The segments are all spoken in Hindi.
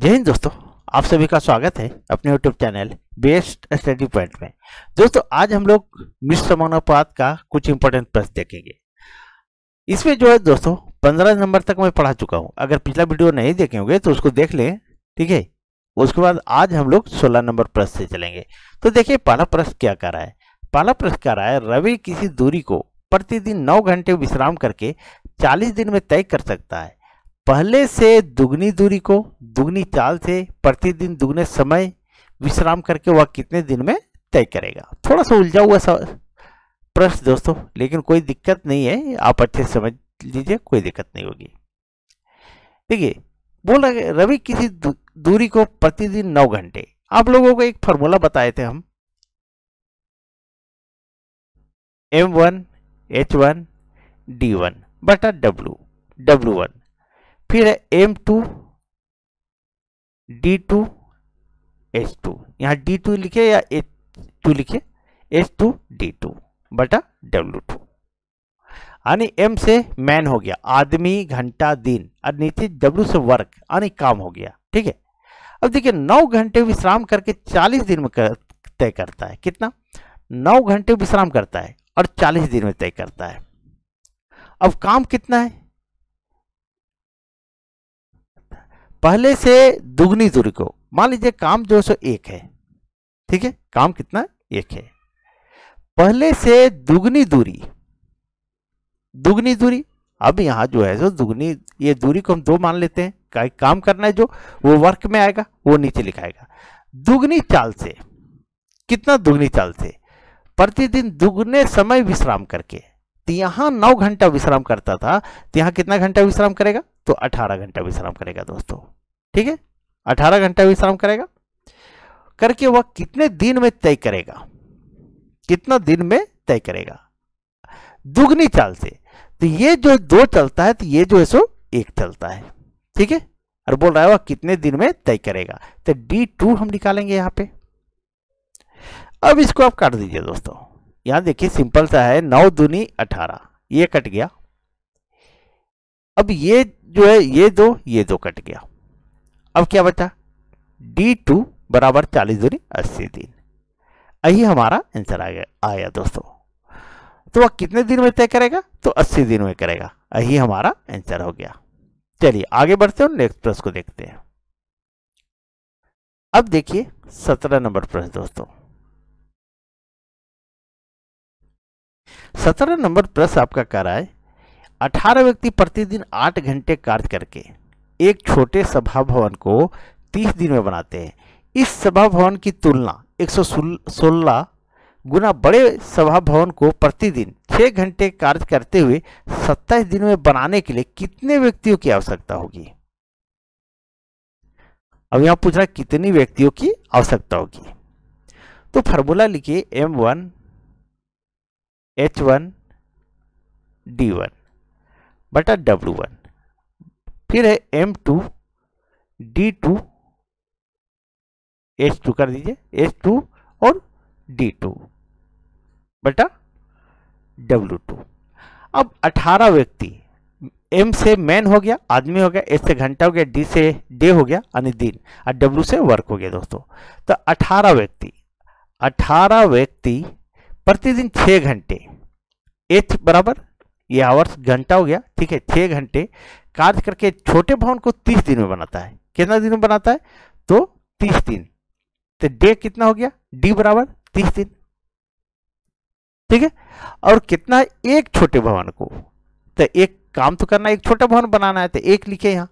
जय हिंद दोस्तों आप सभी का स्वागत है अपने YouTube channel best study point में दोस्तों आज हम लोग मिश्र समानुपात का कुछ इंपॉर्टेंट प्रश्न देखेंगे इसमें जो है दोस्तों पंद्रह नंबर तक मैं पढ़ा चुका हूँ अगर पिछला वीडियो नहीं देखे होंगे तो उसको देख लें ठीक है उसके बाद आज हम लोग सोलह नंबर प्रश्न से चलेंगे तो देखिए पहला प्रश्न क्या कर रहा है पहला प्रश्न कर रहा है रवि किसी दूरी को प्रतिदिन नौ घंटे विश्राम करके चालीस दिन में तय कर सकता है पहले से दुगनी दूरी को दुगनी चाल से प्रतिदिन दुगने समय विश्राम करके वह कितने दिन में तय करेगा थोड़ा सा उलझा हुआ प्रश्न दोस्तों लेकिन कोई दिक्कत नहीं है आप अच्छे से समझ लीजिए कोई दिक्कत नहीं होगी देखिए बोल रहे रवि किसी दूरी को प्रतिदिन नौ घंटे आप लोगों को एक फॉर्मूला बताए थे हम M one H one D one बटा डब्लू डब्लू वन फिर है M two D two S two यहाँ डी टू लिखे या एच टू लिखे एच टू डी टू बटा डब्ल्यू टू यानी एम से मैन हो गया आदमी घंटा दिन और नीचे डब्ल्यू से वर्क यानी काम हो गया ठीक है अब देखिए नौ घंटे विश्राम करके चालीस दिन में कर, तय करता है कितना नौ घंटे विश्राम करता है और चालीस दिन में तय करता है अब काम कितना है पहले से दुगनी दूरी को मान लीजिए काम जो सो एक है ठीक है काम कितना एक है पहले से दुगनी दूरी दुगनी दूरी अब यहां जो है जो दुगनी ये दूरी को हम दो मान लेते हैं का, काम करना है जो वो वर्क में आएगा वो नीचे लिखाएगा दुगनी चाल से कितना दुगनी चाल से प्रतिदिन दुगने समय विश्राम करके तो यहां नौ घंटा विश्राम करता था तो यहां कितना घंटा विश्राम करेगा तो 18 घंटा विश्राम करेगा दोस्तों ठीक है 18 घंटा विश्राम करेगा करके वह कितने दिन में तय करेगा कितना दिन में तय करेगा दुगनी चाल से तो ये जो दो चलता है तो ये जो है सो एक चलता है ठीक है और बोल रहा है वह कितने दिन में तय करेगा तो डी टू हम निकालेंगे यहां पे अब इसको आप काट दीजिए दोस्तों यहां देखिए सिंपल सा है नौ दूनी अठारह ये कट गया अब ये जो है ये दो ये दो कट गया अब क्या बचा डी टू बराबर चालीस दूरी अस्सी दिन यही हमारा आंसर आ गया आया दोस्तों तो वह कितने दिन में तय करेगा तो अस्सी दिन में करेगा यही हमारा आंसर हो गया चलिए आगे बढ़ते हैं नेक्स्ट प्रश्न को देखते हैं अब देखिए सत्रह नंबर प्रश्न दोस्तों सत्रह नंबर प्रश्न आपका कह रहा है 18 व्यक्ति प्रतिदिन 8 घंटे कार्य करके एक छोटे सभा भवन को 30 दिन में बनाते हैं इस सभा भवन की तुलना एक सोलह गुना बड़े सभा भवन को प्रतिदिन 6 घंटे कार्य करते हुए 27 दिन में बनाने के लिए कितने व्यक्तियों की आवश्यकता होगी अब यहां पूछ रहा कितनी व्यक्तियों की आवश्यकता होगी तो फार्मूला लिखिए M one H one D one बटा डब्लू वन फिर है M two D two H two कर दीजिए एच टू और डी टू बटा डब्लू टू अब 18 व्यक्ति एम से मैन हो गया आदमी हो गया एच से घंटा हो गया डी से डे हो गया यानी दिन और डब्लू से वर्क हो गया दोस्तों तो 18 व्यक्ति 18 व्यक्ति प्रतिदिन 6 घंटे एच बराबर ये आवर्स घंटा हो गया ठीक है छः घंटे कार्य करके छोटे भवन को तीस दिन में बनाता है कितना दिन में बनाता है तो तीस दिन तो डे कितना हो गया डी बराबर तीस दिन ठीक है और कितना एक छोटे भवन को तो एक काम तो करना एक छोटा भवन बनाना है तो एक लिखे यहाँ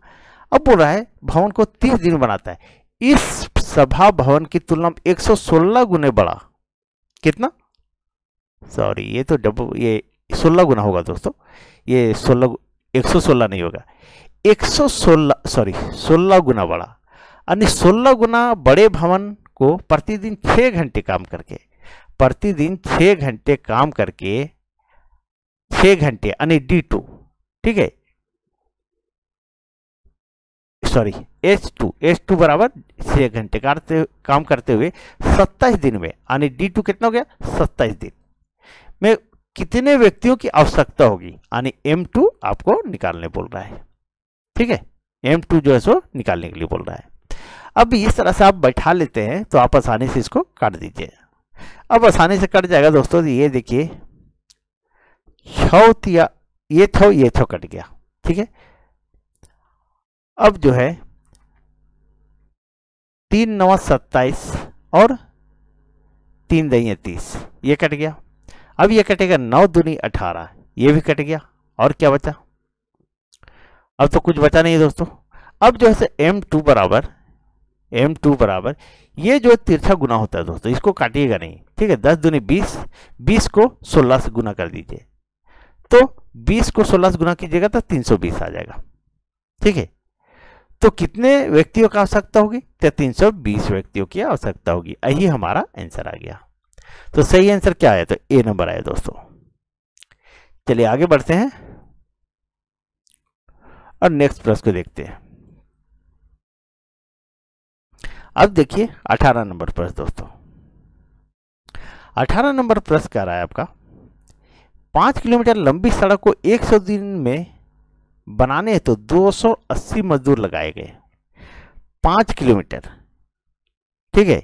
अब बोल रहा है भवन को तीस दिन बनाता है इस सभा भवन की तुलना में सोलह गुने बड़ा कितना सॉरी ये तो डब ये सोलह गुना होगा दोस्तों ये सोलह एक सौ सोलह नहीं होगा एक सौ सोलह सॉरी सोलह गुना बड़ा यानी सोलह गुना बड़े भवन को प्रतिदिन छः घंटे काम करके प्रतिदिन छः घंटे काम करके छः घंटे यानी डी टू ठीक है sorry H two H two बराबर छः घंटे काम करते हुए सत्ताईस दिन में यानी डी टू कितना हो गया सत्ताईस दिन में कितने व्यक्तियों की आवश्यकता होगी यानी एम टू आपको निकालने बोल रहा है ठीक है एम टू जो है सो निकालने के लिए बोल रहा है अब इस तरह से आप बैठा लेते हैं तो आप आसानी से इसको काट दीजिए अब आसानी से कट जाएगा दोस्तों ये देखिए ये थो ये थो कट गया ठीक है अब जो है तीन नौ सत्ताईस और तीन दही तीस ये कट गया अब ये कटेगा नौ दूनी अठारह ये भी कट गया और क्या बचा अब तो कुछ बचा नहीं दोस्तों अब जो है एम टू बराबर एम टू बराबर ये जो तिरछा गुना होता है दोस्तों इसको काटिएगा नहीं ठीक है दस दूनी बीस बीस को सोलह से गुना कर दीजिए तो बीस को सोलह से गुना कीजिएगा तो तीन सौ बीस आ जाएगा ठीक है तो कितने व्यक्तियों की आवश्यकता होगी तो तीन सौ बीस व्यक्तियों की आवश्यकता होगी यही हमारा आंसर आ गया तो सही आंसर क्या आया तो ए नंबर आया दोस्तों चलिए आगे बढ़ते हैं और नेक्स्ट प्रश्न को देखते हैं अब देखिए 18 नंबर प्रश्न दोस्तों 18 नंबर प्रश्न कह रहा है आपका पांच किलोमीटर लंबी सड़क को 100 दिन में बनाने दो तो 280 मजदूर लगाए गए पांच किलोमीटर ठीक है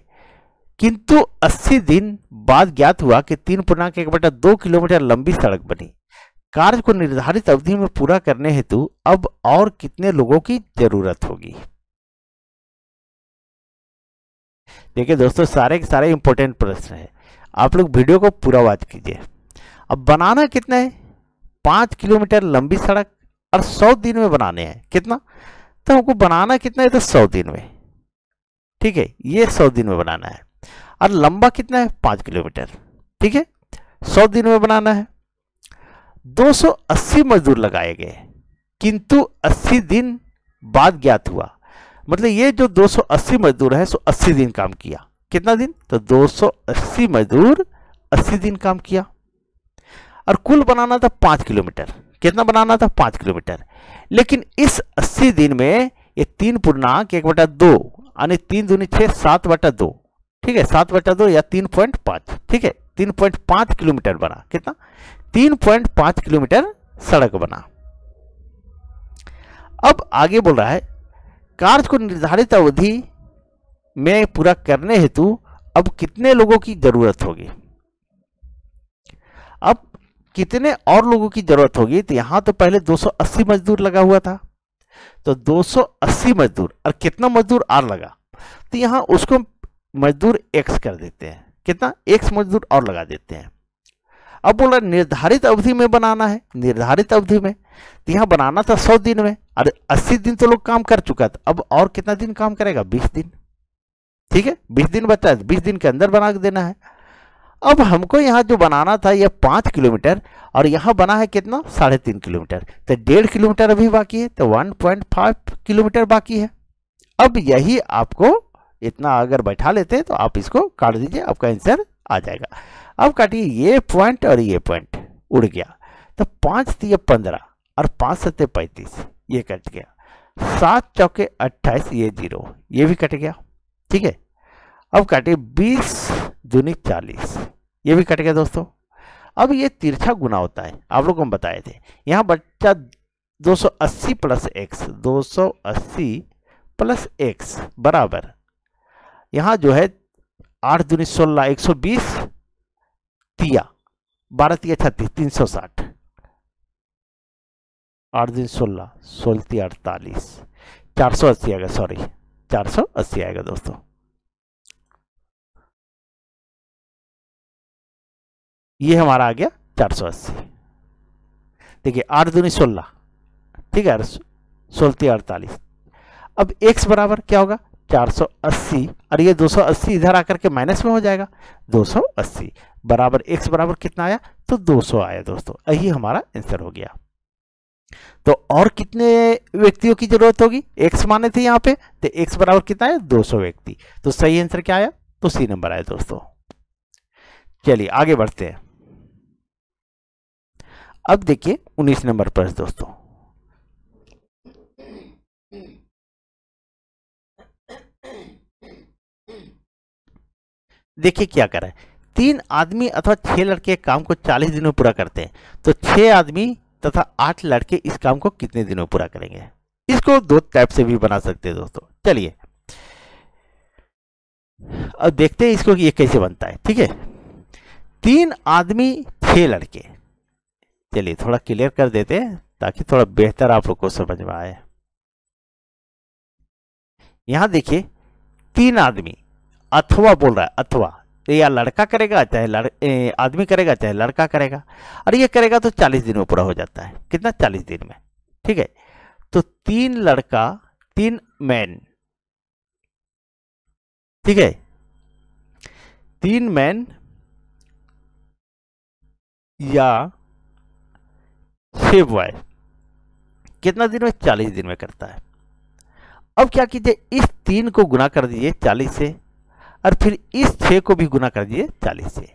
किंतु 80 दिन बाद ज्ञात हुआ कि तीन पूर्णांक एक बटा दो किलोमीटर लंबी सड़क बनी कार्य को निर्धारित अवधि में पूरा करने हेतु अब और कितने लोगों की जरूरत होगी देखिए दोस्तों सारे के सारे इंपॉर्टेंट प्रश्न है आप लोग वीडियो को पूरा वाच कीजिए अब बनाना कितना है पांच किलोमीटर लंबी सड़क और सौ दिन में बनाने हैं कितना तो हमको बनाना कितना है तो सौ दिन में ठीक है ये सौ दिन में बनाना है और लंबा कितना है पांच किलोमीटर ठीक है सौ दिन में बनाना है 280 मजदूर लगाए गए किंतु 80 दिन बाद ज्ञात हुआ मतलब ये जो 280 मजदूर है सो 80 दिन काम किया कितना दिन तो 280 मजदूर 80 दिन काम किया और कुल बनाना था पांच किलोमीटर कितना बनाना था पांच किलोमीटर लेकिन इस 80 दिन में ये तीन पूर्णांक एक बटा दो यानी तीन दूनी छह सात बटा दो ठीक है सात बटा दो या तीन पॉइंट पाँच ठीक है तीन पॉइंट पाँच किलोमीटर बना कितना तीन पॉइंट पाँच किलोमीटर सड़क बना अब आगे बोल रहा है कार्य को निर्धारित अवधि में पूरा करने हेतु अब कितने लोगों की जरूरत होगी अब कितने और लोगों की जरूरत होगी तो यहां तो पहले 280 मजदूर लगा हुआ था तो 280 मजदूर और कितना मजदूर आर लगा तो यहां उसको मजदूर एक्स कर देते हैं कितना एक्स मजदूर और लगा देते हैं अब बोला निर्धारित अवधि में बनाना है निर्धारित अवधि में तो यहाँ बनाना था सौ दिन में अरे अस्सी दिन तो लोग काम कर चुका था अब और कितना दिन काम करेगा बीस दिन ठीक है बीस दिन बचा है बीस दिन के अंदर बना के देना है अब हमको यहाँ जो बनाना था यह पाँच किलोमीटर और यहाँ बना है कितना साढ़े तीन किलोमीटर तो डेढ़ किलोमीटर अभी बाकी है तो वन पॉइंट फाइव किलोमीटर बाकी है अब यही आपको इतना अगर बैठा लेते हैं तो आप इसको काट दीजिए आपका आंसर आ जाएगा अब काटिए ये पॉइंट और ये पॉइंट उड़ गया तो पाँच तीय पंद्रह और पाँच सत्ते पैंतीस ये कट गया सात चौके अट्ठाईस ये जीरो ये भी कट गया ठीक है अब काटिए बीस दूनी चालीस ये भी कट गया दोस्तों अब ये तिरछा गुना होता है आप लोग हम बताए थे यहाँ बच्चा 280 प्लस एक्स 280 प्लस एक्स बराबर यहाँ जो है आठ दूनी सोलह एक सौ बीस तिया बारह तिया छत्तीस तीन सौ साठ आठ दिन सोलह सोलती अड़तालीस चार सौ अस्सी आएगा सॉरी चार सौ अस्सी आएगा दोस्तों ये हमारा आ गया चार सौ अस्सी देखिए आठ दूनी सोलह ठीक है सोलती अड़तालीस अब एक्स बराबर क्या होगा 480 और ये 280 इधर आकर के माइनस में हो जाएगा 280 बराबर x बराबर कितना आया तो 200 आया दोस्तों यही हमारा आंसर हो गया तो और कितने व्यक्तियों की जरूरत होगी x माने थे यहाँ पे तो x बराबर कितना आया 200 व्यक्ति तो सही आंसर क्या आया तो सी नंबर आया दोस्तों चलिए आगे बढ़ते हैं अब देखिए 19 नंबर पर दोस्तों देखिए क्या करा है तीन आदमी अथवा छह लड़के काम को चालीस दिनों पूरा करते हैं तो छह आदमी तथा आठ लड़के इस काम को कितने दिनों पूरा करेंगे इसको दो टाइप से भी बना सकते हैं दोस्तों चलिए अब देखते हैं इसको कि ये कैसे बनता है ठीक है तीन आदमी छह लड़के चलिए थोड़ा क्लियर कर देते हैं ताकि थोड़ा बेहतर आप लोग को समझ में आए यहां देखिए तीन आदमी अथवा बोल रहा है अथवा या लड़का करेगा चाहे लड़ आदमी करेगा चाहे लड़का करेगा और ये करेगा तो चालीस दिन में पूरा हो जाता है कितना चालीस दिन में ठीक है तो तीन लड़का तीन मैन ठीक है तीन मैन या छह बॉय कितना दिन में चालीस दिन में करता है अब क्या कीजिए इस तीन को गुना कर दीजिए चालीस से और फिर इस छः को भी गुना कर दिए चालीस से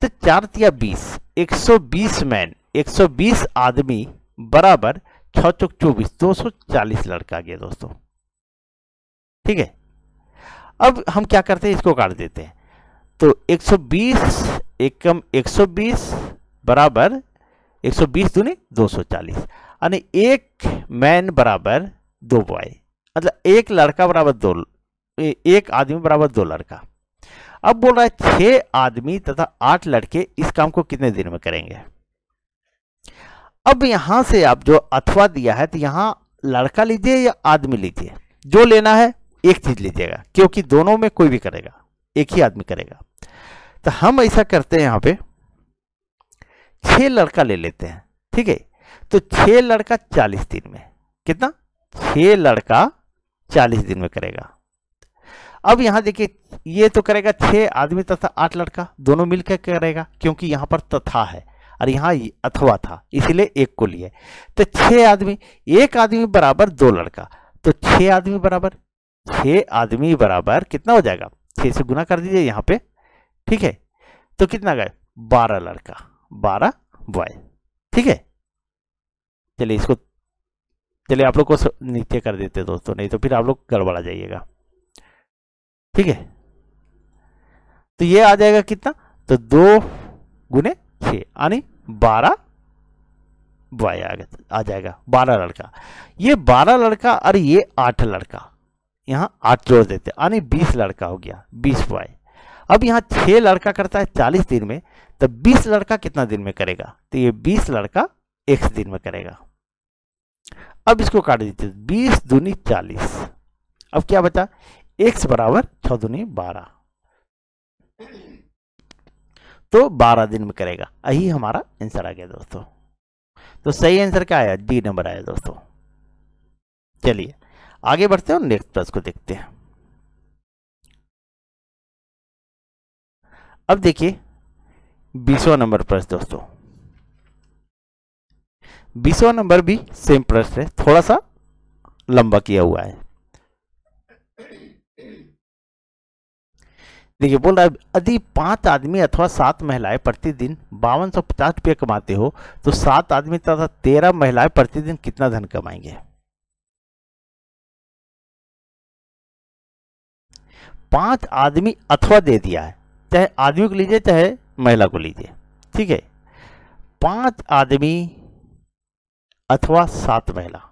तो चार तिया बीस एक सौ बीस मैन एक सौ बीस आदमी बराबर छः चौक चौबीस दो सौ चालीस लड़का गया दोस्तों ठीक है अब हम क्या करते हैं इसको काट देते हैं तो 120 एकम 120 बराबर 120 सौ बीस दूनी दो यानी एक मैन बराबर दो बॉय मतलब एक लड़का बराबर दो एक आदमी बराबर दो लड़का अब बोल रहा है छह आदमी तथा आठ लड़के इस काम को कितने दिन में करेंगे अब यहां से आप जो अथवा दिया है तो यहां लड़का लीजिए या आदमी लीजिए जो लेना है एक चीज लीजिएगा क्योंकि दोनों में कोई भी करेगा एक ही आदमी करेगा तो हम ऐसा करते हैं यहां पे छह लड़का ले लेते हैं ठीक है तो छह लड़का चालीस दिन में कितना छह लड़का चालीस दिन में करेगा अब यहाँ देखिए ये तो करेगा छः आदमी तथा आठ लड़का दोनों मिलकर करेगा क्योंकि यहाँ पर तथा है और यहाँ अथवा था इसीलिए एक को लिए तो छः आदमी एक आदमी बराबर दो लड़का तो छः आदमी बराबर छः आदमी बराबर कितना हो जाएगा छः से गुना कर दीजिए यहाँ पे ठीक है तो कितना गए बारह लड़का बारह बॉय ठीक है चलिए इसको चलिए आप लोग को नीचे कर देते दोस्तों नहीं तो फिर आप लोग गड़बड़ा जाइएगा ठीक है तो ये आ जाएगा कितना तो दो गुने छ यानी बारह बॉय आ जाएगा बारह लड़का ये बारह लड़का और ये आठ लड़का यहां आठ जोड़ देते यानी बीस लड़का हो गया बीस बॉय अब यहां छह लड़का करता है चालीस दिन में तो बीस लड़का कितना दिन में करेगा तो ये बीस लड़का एक दिन में करेगा अब इसको काट दीजिए बीस दूनी चालीस अब क्या बचा एक्स बराबर छ बारह तो बारह दिन में करेगा यही हमारा आंसर आ गया दोस्तों तो सही आंसर क्या आया डी नंबर आया दोस्तों चलिए आगे बढ़ते हैं और नेक्स्ट प्रश्न को देखते हैं अब देखिए बीसवा नंबर प्रश्न दोस्तों बीसवा नंबर भी सेम प्रश्न है थोड़ा सा लंबा किया हुआ है देखिए बोल रहा है यदि पांच आदमी अथवा सात महिलाएं प्रतिदिन बावन सौ पचास रुपया कमाते हो तो सात आदमी तथा तेरह महिलाएं प्रतिदिन कितना धन कमाएंगे पांच आदमी अथवा दे दिया है चाहे आदमी को लीजिए चाहे महिला को लीजिए ठीक है पांच आदमी अथवा सात महिला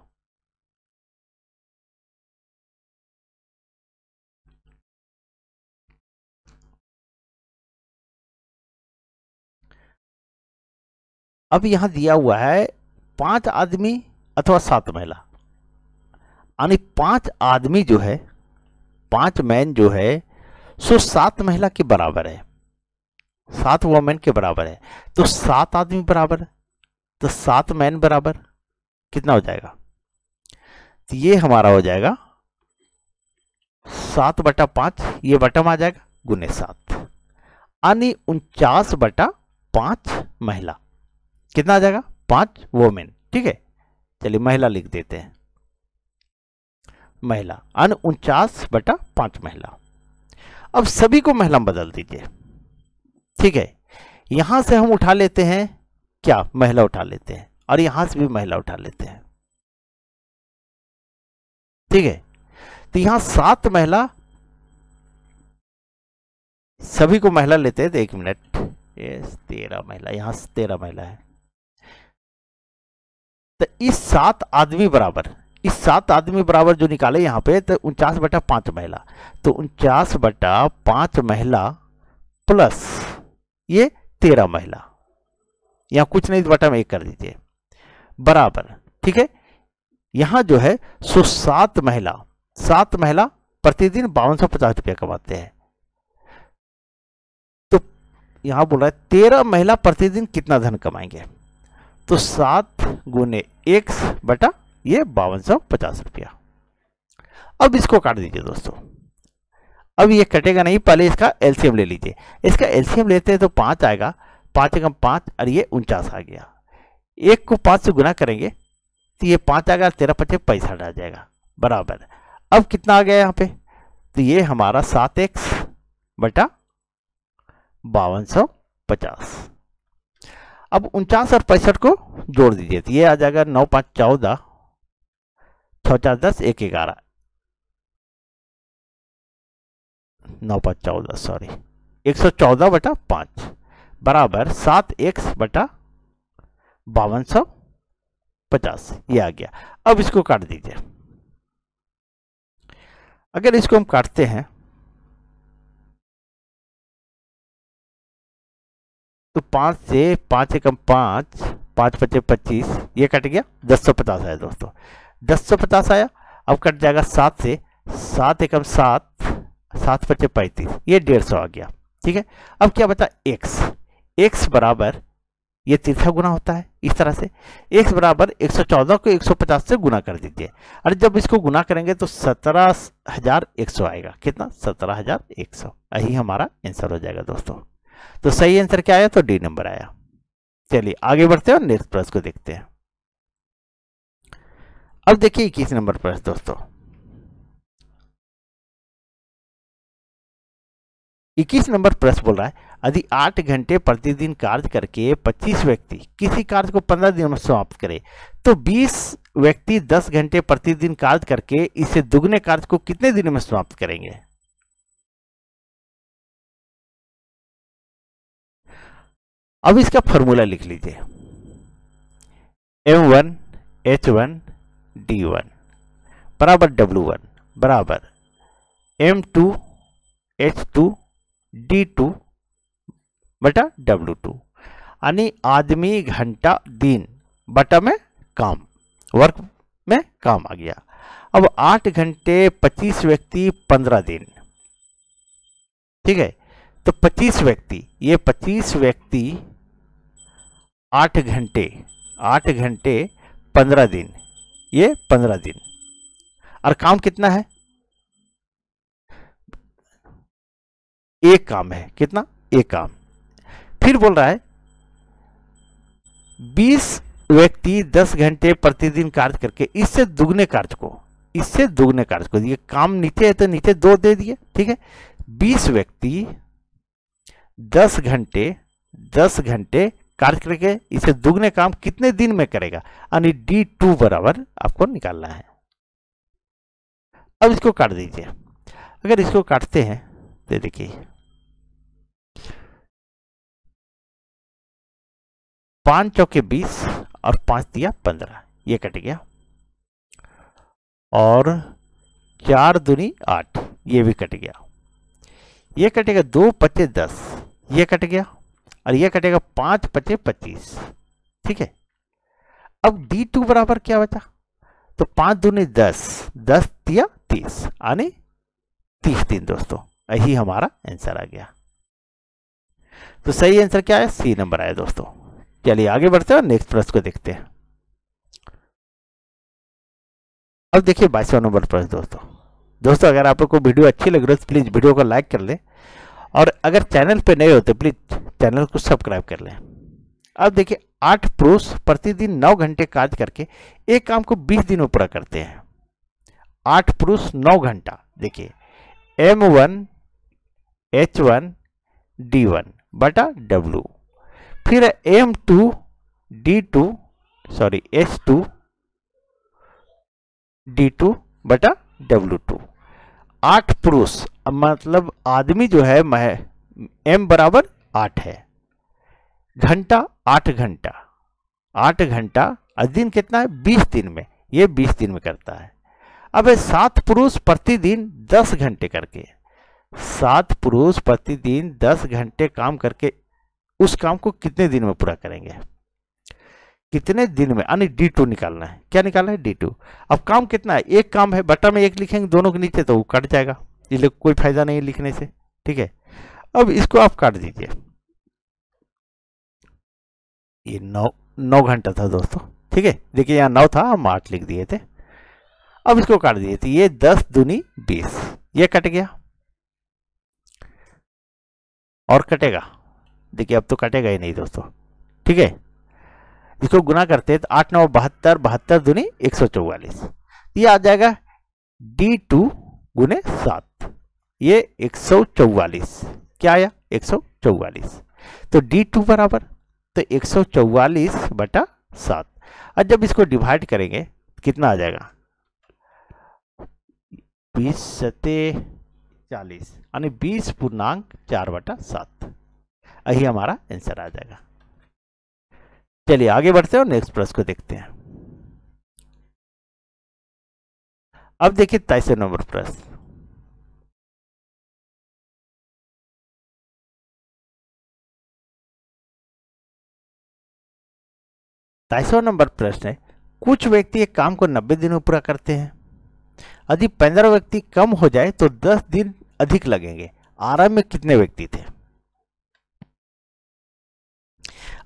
अब यहां दिया हुआ है पांच आदमी अथवा सात महिला यानी पांच आदमी जो है पांच मैन जो है सो सात महिला के बराबर है सात वोमेन के बराबर है तो सात आदमी बराबर तो सात मैन बराबर कितना हो जाएगा तो ये हमारा हो जाएगा सात बटा पांच ये बटम आ जाएगा गुने सात यानी उनचास बटा पांच महिला कितना आ जाएगा पांच वोमेन ठीक है चलिए महिला लिख देते हैं महिला अन उनचास बटा पांच महिला अब सभी को महिला बदल दीजिए ठीक है यहां से हम उठा लेते हैं क्या महिला उठा लेते हैं और यहां से भी महिला उठा लेते हैं ठीक है तो यहां सात महिला सभी को महिला लेते हैं एक मिनट तेरह महिला यहां तेरह महिला है तो इस सात आदमी बराबर इस सात आदमी बराबर जो निकाले यहाँ पे तो उनचास बटा पाँच महिला तो उनचास बटा पाँच महिला प्लस ये तेरह महिला यहाँ कुछ नहीं बटा में एक कर दीजिए बराबर ठीक है यहाँ जो है सो सात महिला सात महिला प्रतिदिन बावन सौ पचास रुपया कमाते हैं तो यहाँ बोल रहा है तेरह महिला प्रतिदिन कितना धन कमाएंगे तो सात गुने एक बटा ये बावन सौ पचास रुपया अब इसको काट दीजिए दोस्तों अब ये कटेगा नहीं पहले इसका एलसीएम ले लीजिए इसका एलसीएम लेते हैं तो पांच आएगा पांच एकम पांच और ये उनचास आ गया एक को पांच से गुना करेंगे तो ये पांच आ गया तेरह पचे पैंसठ आ जाएगा बराबर अब कितना आ गया यहाँ पे तो ये हमारा सात एक्स बटा बावन सौ पचास अब उनचास और पैंसठ को जोड़ दीजिए तो ये आ जाएगा नौ पाँच चौदह छः चार दस एक ग्यारह नौ पाँच चौदह सॉरी एक सौ चौदह बटा पाँच बराबर सात एक्स बटा बावन सौ पचास ये आ गया अब इसको काट दीजिए अगर इसको हम काटते हैं तो पाँच से पाँच एकम पाँच पाँच पचे पच्चीस ये कट गया दस सौ पचास आया दोस्तों दस सौ पचास आया अब कट जाएगा सात से सात एकम सात सात पचे पैंतीस ये डेढ़ सौ आ गया ठीक है अब क्या बता एक्स एक्स बराबर ये तीसरा गुना होता है इस तरह से x बराबर एक सौ चौदह को एक सौ पचास से गुना कर दीजिए अरे जब इसको गुना करेंगे तो सत्रह हजार एक सौ आएगा कितना सत्रह हजार एक सौ यही हमारा आंसर हो जाएगा दोस्तों तो सही आंसर क्या आया तो डी नंबर आया चलिए आगे बढ़ते हैं और नेक्स्ट प्रश्न को देखते हैं अब देखिए इक्कीस नंबर प्रश्न दोस्तों इक्कीस नंबर प्रश्न बोल रहा है यदि आठ घंटे प्रतिदिन कार्य करके पच्चीस व्यक्ति किसी कार्य को पंद्रह दिनों में समाप्त करे तो बीस व्यक्ति दस घंटे प्रतिदिन कार्य करके इसे दुगने कार्य को कितने दिनों में समाप्त करेंगे अब इसका फॉर्मूला लिख लीजिए M one H one D one बराबर डब्ल्यू वन बराबर M two H two D two बटा डब्लू टू यानी आदमी घंटा दिन बटा में काम वर्क में काम आ गया अब आठ घंटे पच्चीस व्यक्ति पंद्रह दिन ठीक है तो पच्चीस व्यक्ति ये पच्चीस व्यक्ति आठ घंटे आठ घंटे पंद्रह दिन ये पंद्रह दिन और काम कितना है एक काम है कितना एक काम फिर बोल रहा है बीस व्यक्ति दस घंटे प्रतिदिन कार्य करके इससे दुगने कार्य को इससे दुगने कार्य को ये काम नीचे है तो नीचे दो दे दिए ठीक है बीस व्यक्ति दस घंटे दस घंटे कार्य करके इसे दुगने काम कितने दिन में करेगा यानी डी टू बराबर आपको निकालना है अब इसको काट दीजिए अगर इसको काटते हैं तो देखिए पांच चौके बीस और पांच दिया पंद्रह ये कट गया और चार दुनी आठ ये भी कट गया ये कटेगा दो पच्चीस दस ये कट गया और ये कटेगा पांच पचे पच्चीस ठीक है अब डी टू बराबर क्या बचा तो पांच दूनी दस दस दिया तीस यानी तीस दिन दोस्तों यही हमारा आंसर आ गया तो सही आंसर क्या है सी नंबर आया दोस्तों चलिए आगे बढ़ते हैं नेक्स्ट प्रश्न को देखते हैं अब देखिए बाईसवा नंबर प्रश्न दोस्तों दोस्तों अगर आपको वीडियो अच्छी लग रही है तो प्लीज़ वीडियो को लाइक कर ले और अगर चैनल पे नए होते तो प्लीज़ चैनल को सब्सक्राइब कर लें अब देखिए आठ पुरुष प्रतिदिन नौ घंटे काज करके एक काम को बीस दिनों पूरा करते हैं आठ पुरुष नौ घंटा देखिए M one H one D one बटा डब्लू फिर M two D two sorry H two D two बटा डब्लू टू आठ पुरुष मतलब आदमी जो है मह एम बराबर आठ है घंटा आठ घंटा आठ घंटा दिन कितना है बीस दिन में ये बीस दिन में करता है अब है सात पुरुष प्रतिदिन दस घंटे करके सात पुरुष प्रतिदिन दस घंटे काम करके उस काम को कितने दिन में पूरा करेंगे कितने दिन में यानी डी टू निकालना है क्या निकालना है डी टू अब काम कितना है एक काम है बटा में एक लिखेंगे दोनों के नीचे तो वो कट जाएगा इसलिए कोई फायदा नहीं लिखने से ठीक है अब इसको आप काट दीजिए ये नौ नौ घंटा था दोस्तों ठीक है देखिए यहाँ नौ था हम आठ लिख दिए थे अब इसको काट दिए थे तो ये दस दूनी बीस ये कट गया और कटेगा देखिए अब तो कटेगा ही नहीं दोस्तों ठीक है इसको गुना करते हैं तो आठ नौ बहत्तर बहत्तर दुनी एक सौ चौवालीस ये आ जाएगा डी टू गुने सात ये एक सौ चौवालीस क्या आया एक सौ चौवालीस तो डी टू बराबर तो एक सौ चौवालीस बटा सात और जब इसको डिवाइड करेंगे कितना आ जाएगा बीस सते चालीस यानी बीस पूर्णांक चार बटा सात यही हमारा आंसर आ जाएगा चलिए आगे बढ़ते हैं और नेक्स्ट प्रश्न को देखते हैं अब देखिए तेईसवें नंबर प्रश्न तेईसवा नंबर प्रश्न है कुछ व्यक्ति एक काम को 90 दिनों पूरा करते हैं यदि पंद्रह व्यक्ति कम हो जाए तो 10 दिन अधिक लगेंगे आरंभ में कितने व्यक्ति थे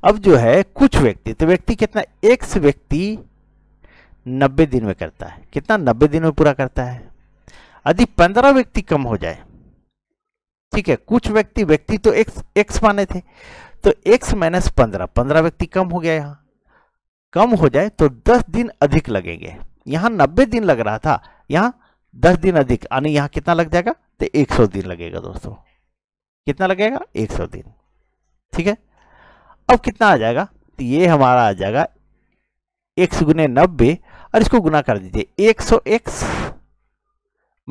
अब जो है कुछ व्यक्ति तो व्यक्ति कितना एक व्यक्ति नब्बे दिन में करता है कितना नब्बे दिन में पूरा करता है यदि पंद्रह व्यक्ति कम हो जाए ठीक है कुछ व्यक्ति व्यक्ति तो एक्स एक्स माने थे तो एक्स माइनस पंद्रह पंद्रह व्यक्ति कम हो गया यहाँ कम हो जाए तो दस दिन अधिक लगेंगे यहाँ नब्बे दिन लग रहा था यहाँ दस दिन अधिक यानी यहाँ कितना लग जाएगा तो एक सौ दिन लगेगा दोस्तों कितना लगेगा एक सौ दिन ठीक है अब कितना आ जाएगा तो ये हमारा आ जाएगा एक्स गुने नब्बे और इसको गुना कर दीजिए एक सौ एक्स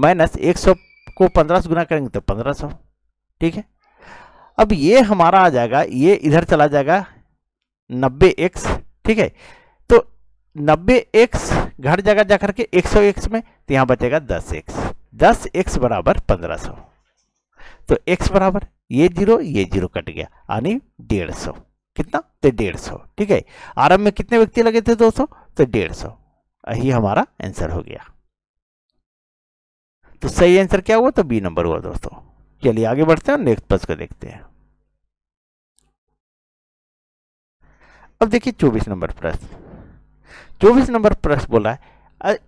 माइनस एक सौ को पंद्रह से गुना करेंगे तो पंद्रह सौ ठीक है अब ये हमारा आ जाएगा ये इधर चला जाएगा नब्बे एक्स ठीक है तो नब्बे एक्स घट जाएगा जाकर के एक सौ एक्स में तो यहाँ बचेगा दस एक्स दस एक्स बराबर पंद्रह सौ तो एक्स बराबर ये जीरो ये जीरो कट गया यानी डेढ़ सौ कितना तो डेढ़ सौ ठीक है आरंभ में कितने व्यक्ति लगे थे दोस्तों तो डेढ़ सौ यही हमारा आंसर हो गया तो सही आंसर क्या हुआ तो बी नंबर हुआ दोस्तों चलिए आगे बढ़ते हैं नेक्स्ट प्रश्न को देखते हैं अब देखिए चौबीस नंबर प्रश्न चौबीस नंबर प्रश्न बोला है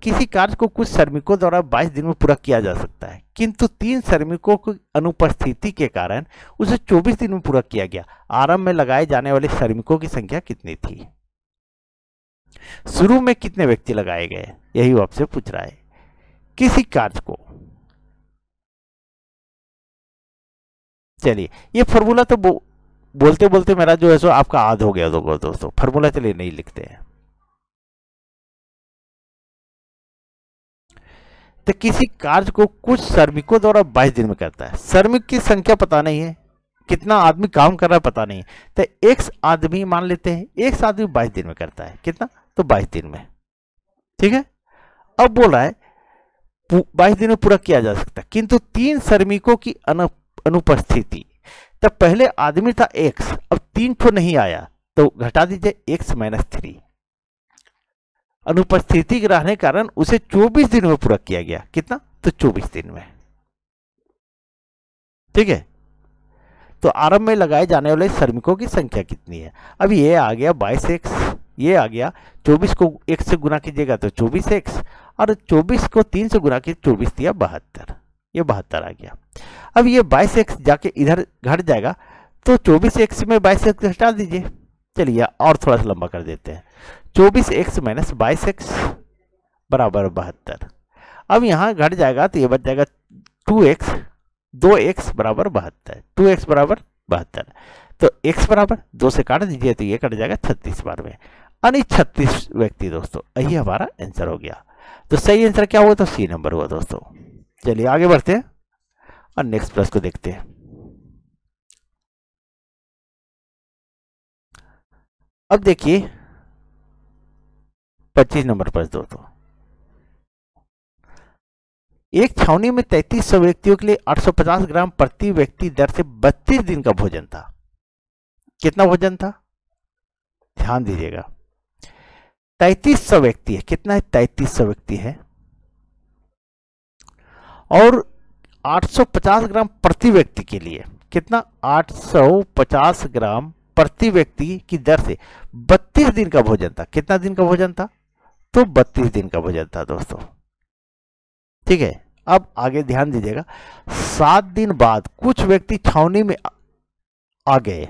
किसी कार्य को कुछ श्रमिकों द्वारा 22 दिन में पूरा किया जा सकता है किंतु तीन श्रमिकों की अनुपस्थिति के कारण उसे 24 दिन में पूरा किया गया आरंभ में लगाए जाने वाले श्रमिकों की संख्या कितनी थी शुरू में कितने व्यक्ति लगाए गए यही वो आपसे पूछ रहा है किसी कार्य को चलिए ये फॉर्मूला तो बो, बोलते बोलते मेरा जो है सो आपका आध हो गया दोस्तों फॉर्मूला चलिए नहीं लिखते हैं तो किसी कार्य को कुछ श्रमिकों द्वारा बाईस दिन में करता है श्रमिक की संख्या पता नहीं है कितना आदमी काम कर रहा है पता नहीं तो एक आदमी मान लेते हैं एक आदमी बाईस दिन में करता है कितना तो बाईस दिन में ठीक है अब बोल रहा है बाईस दिन में पूरा किया जा सकता है किंतु तीन श्रमिकों की अनुपस्थिति तब तो पहले आदमी था एक्स अब तीन ठो नहीं आया तो घटा दीजिए एक्स माइनस थ्री अनुपस्थिति के रहने कारण उसे 24 दिन में पूरा किया गया कितना तो 24 दिन में ठीक है तो आरंभ में लगाए जाने वाले श्रमिकों की संख्या कितनी है अब ये आ गया बाईस एक्स ये आ गया चौबीस को एक से गुना कीजिएगा तो चौबीस एक्स और चौबीस को तीन से गुना कीजिए चौबीस दिया बहत्तर ये बहत्तर आ गया अब ये बाईस एक्स जाके इधर घट जाएगा तो चौबीस एक्स में बाईस एक्स हटा दीजिए चलिए और थोड़ा सा लंबा कर देते हैं चौबीस एक्स माइनस बाईस एक्स बराबर बहत्तर अब यहाँ घट जाएगा तो ये बच जाएगा टू एक्स दो एक्स बराबर बहत्तर टू एक्स बराबर बहत्तर तो एक्स बराबर दो से काट दीजिए तो ये कट जाएगा छत्तीस बार में यानी छत्तीस व्यक्ति दोस्तों यही हमारा आंसर हो गया तो सही आंसर क्या हुआ तो सी नंबर हुआ दोस्तों चलिए आगे बढ़ते हैं और नेक्स्ट प्लस को देखते हैं अब देखिए 25 नंबर पर दोस्तों एक छावनी में 3300 व्यक्तियों के लिए 850 ग्राम प्रति व्यक्ति दर से 32 दिन का भोजन था कितना भोजन था ध्यान दीजिएगा 3300 व्यक्ति है कितना है 3300 व्यक्ति है और 850 ग्राम प्रति व्यक्ति के लिए कितना 850 ग्राम प्रति व्यक्ति की दर से 32 दिन का भोजन था कितना दिन का भोजन था तो 32 दिन का भोजन था दोस्तों ठीक है अब आगे ध्यान दीजिएगा सात दिन बाद कुछ व्यक्ति छावनी में आ गए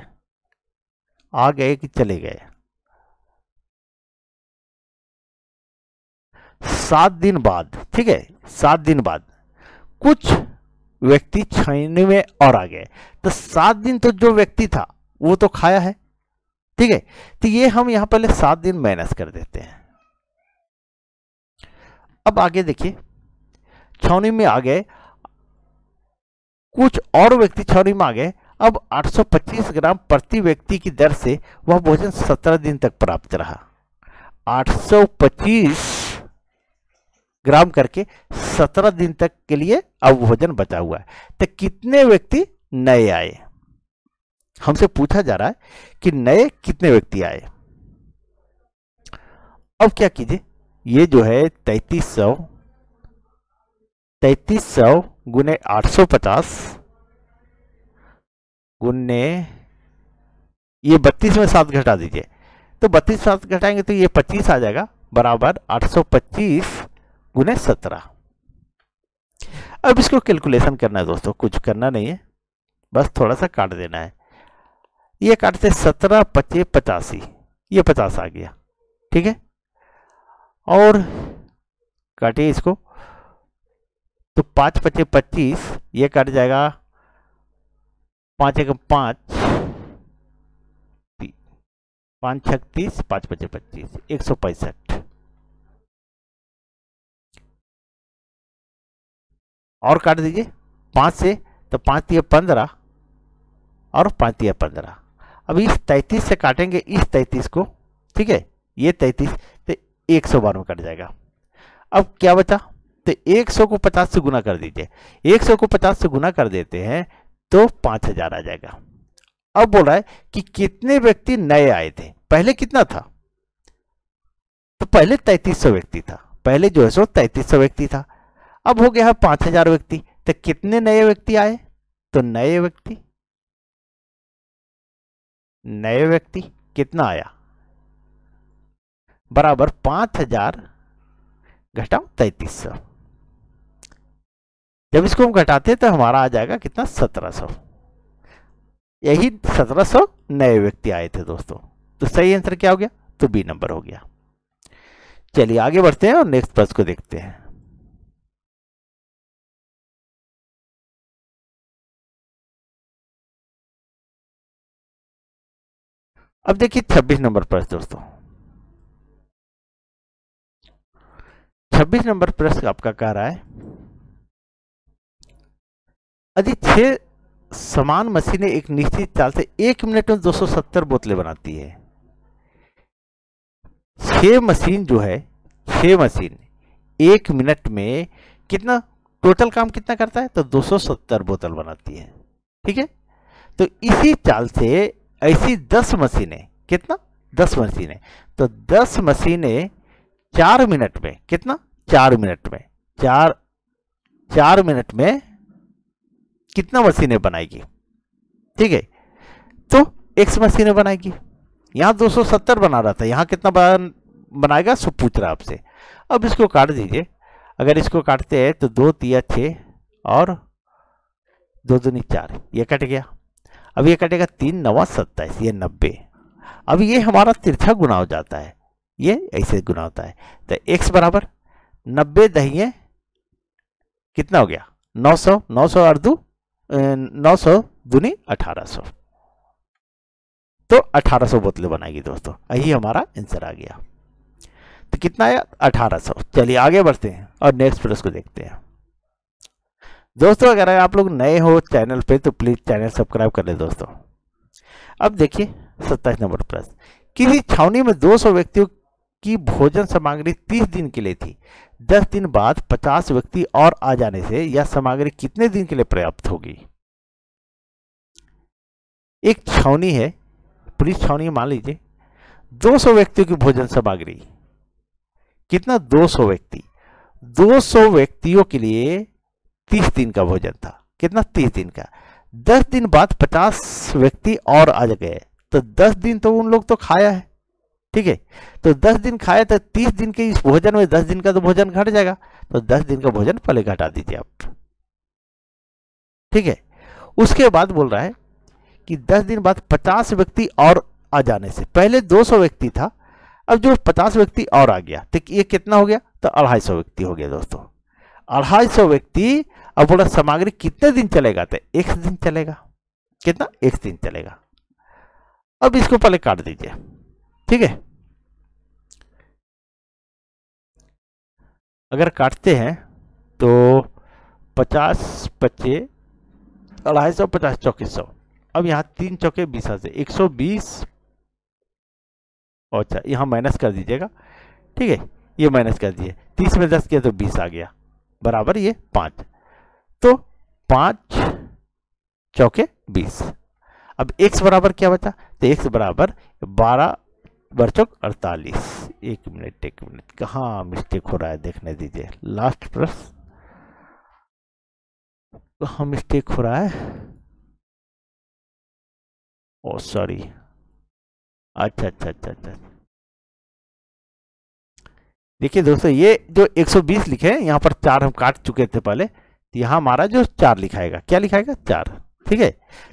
आ गए कि चले गए सात दिन बाद ठीक है सात दिन बाद कुछ व्यक्ति छावनी में और आ गए तो सात दिन तो जो व्यक्ति था वो तो खाया है ठीक है तो ये हम यहां पहले सात दिन माइनस कर देते हैं अब आगे देखिए छावनी में आ गए कुछ और व्यक्ति छावनी में आ गए अब 825 ग्राम प्रति व्यक्ति की दर से वह भोजन 17 दिन तक प्राप्त रहा 825 ग्राम करके 17 दिन तक के लिए अब भोजन बचा हुआ है तो कितने व्यक्ति नए आए हमसे पूछा जा रहा है कि नए कितने व्यक्ति आए अब क्या कीजिए ये जो है तैतीस सौ तैतीस सौ गुने आठ सौ पचास गुने ये बत्तीस में सात घटा दीजिए तो बत्तीस सात घटाएंगे तो ये पच्चीस आ जाएगा बराबर आठ सौ पच्चीस गुने सत्रह अब इसको कैलकुलेशन करना है दोस्तों कुछ करना नहीं है बस थोड़ा सा काट देना है ये काटते सत्रह पच्चे पचासी ये पचास आ गया ठीक है और काटिए इसको तो पाँच पच्चे पच्चीस ये काट जाएगा पाँच एक पाँच पाँच छत्तीस पाँच पच्चे पच्चीस एक सौ पैंसठ और काट दीजिए पाँच से तो पाँच तीय पंद्रह और पाँच तीय पंद्रह अब इस तैतीस से काटेंगे इस तैतीस को ठीक है ये तैतीस तो एक सौ बारह में कट जाएगा अब क्या बचा तो एक सौ को पचास से गुना कर दीजिए एक सौ को पचास से गुना कर देते हैं तो पाँच हजार आ जाएगा अब बोल रहा है कि कितने व्यक्ति नए आए थे पहले कितना था तो पहले तैतीस सौ व्यक्ति था पहले जो है सो तैतीस सौ व्यक्ति था अब हो गया है पाँच हजार व्यक्ति तो कितने नए व्यक्ति आए तो नए व्यक्ति नए व्यक्ति कितना आया बराबर पांच हजार घटाओ तैतीस सौ जब इसको हम घटाते तो हमारा आ जाएगा कितना सत्रह सौ यही सत्रह सौ नए व्यक्ति आए थे दोस्तों तो सही आंसर क्या हो गया तो बी नंबर हो गया चलिए आगे बढ़ते हैं और नेक्स्ट प्रश्न को देखते हैं अब देखिए 26 नंबर प्रश्न दोस्तों 26 नंबर प्रश्न आपका कह रहा है यदि छह समान मशीनें एक निश्चित चाल से एक मिनट में 270 बोतलें बनाती है छह मशीन जो है छह मशीन एक मिनट में कितना टोटल काम कितना करता है तो 270 बोतल बनाती है ठीक है तो इसी चाल से ऐसी दस मशीनें कितना दस मशीनें तो दस मशीनें चार मिनट में कितना चार मिनट में चार चार मिनट में कितना मशीनें बनाएगी ठीक है तो एक्स मशीनें बनाएगी यहां 270 बना रहा था यहां कितना बन, बनाएगा सब पूछ रहा आपसे अब इसको काट दीजिए अगर इसको काटते हैं तो दो तिया छ और दो दूनी चार ये कट गया अब ये कटेगा तीन नवा सत्ताईस ये नब्बे अब ये हमारा तिरछा गुना हो जाता है ये ऐसे गुना होता है तो x बराबर नब्बे दहिए कितना हो गया नौ सौ नौ सौ और दो नौ सौ दूनी अठारह सौ तो अठारह सौ बोतलें बनाएगी दोस्तों यही हमारा आंसर आ गया तो कितना आया अठारह सौ चलिए आगे बढ़ते हैं और नेक्स्ट प्रश्न को देखते हैं दोस्तों अगर आप लोग नए हो चैनल पे तो प्लीज़ चैनल सब्सक्राइब कर ले दोस्तों अब देखिए सत्ताईस नंबर प्रश्न किसी छावनी में 200 व्यक्तियों की भोजन सामग्री 30 दिन के लिए थी 10 दिन बाद 50 व्यक्ति और आ जाने से यह सामग्री कितने दिन के लिए पर्याप्त होगी एक छावनी है पुलिस छावनी मान लीजिए 200 व्यक्तियों की भोजन सामग्री कितना 200 व्यक्ति 200 व्यक्तियों के लिए तीस दिन का भोजन था कितना तीस दिन का दस दिन बाद पचास व्यक्ति और आ गए तो दस दिन तो उन लोग तो खाया है ठीक है तो दस दिन खाए तो तीस दिन के इस भोजन में दस दिन का तो भोजन घट जाएगा तो दस दिन का भोजन पहले घटा दीजिए आप ठीक है उसके बाद बोल रहा है कि दस दिन बाद पचास व्यक्ति और आ जाने से पहले दो सौ व्यक्ति था अब जो पचास व्यक्ति और आ गया तो ये कितना हो गया तो अढ़ाई सौ व्यक्ति हो गया दोस्तों अढ़ाई सौ व्यक्ति अब बोला सामग्री कितने दिन चलेगा तो एक दिन चलेगा कितना एक दिन चलेगा अब इसको पहले काट दीजिए ठीक है अगर काटते हैं तो पचास पच्चे अढ़ाई सौ पचास चौकीस सौ अब यहाँ तीन चौके बीस हजार एक सौ बीस अच्छा यहाँ माइनस कर दीजिएगा ठीक है ये माइनस कर दीजिए तीस में दस किया तो बीस आ गया बराबर ये पाँच तो पांच चौके बीस अब x बराबर क्या बचा तो x बराबर बारह बरचौक अड़तालीस एक मिनट एक मिनट कहा मिस्टेक हो रहा है देखने दीजिए लास्ट प्रश्न कहा मिस्टेक हो रहा है ओ oh, सॉरी अच्छा अच्छा अच्छा अच्छा देखिए दोस्तों ये जो 120 लिखे हैं यहाँ पर चार हम काट चुके थे पहले तो यहाँ हमारा जो चार लिखाएगा क्या लिखाएगा चार ठीक है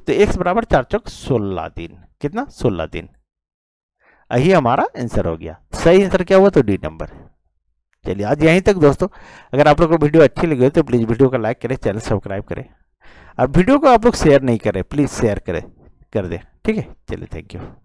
तो x बराबर चार चौक सोलह दिन कितना सोलह दिन यही हमारा आंसर हो गया सही आंसर क्या हुआ तो डी नंबर चलिए आज यहीं तक दोस्तों अगर आप लोग को वीडियो अच्छी लगी हो तो प्लीज़ वीडियो को लाइक करें चैनल सब्सक्राइब करें और वीडियो को आप लोग शेयर नहीं करें प्लीज़ शेयर करें कर दें ठीक है चलिए थैंक यू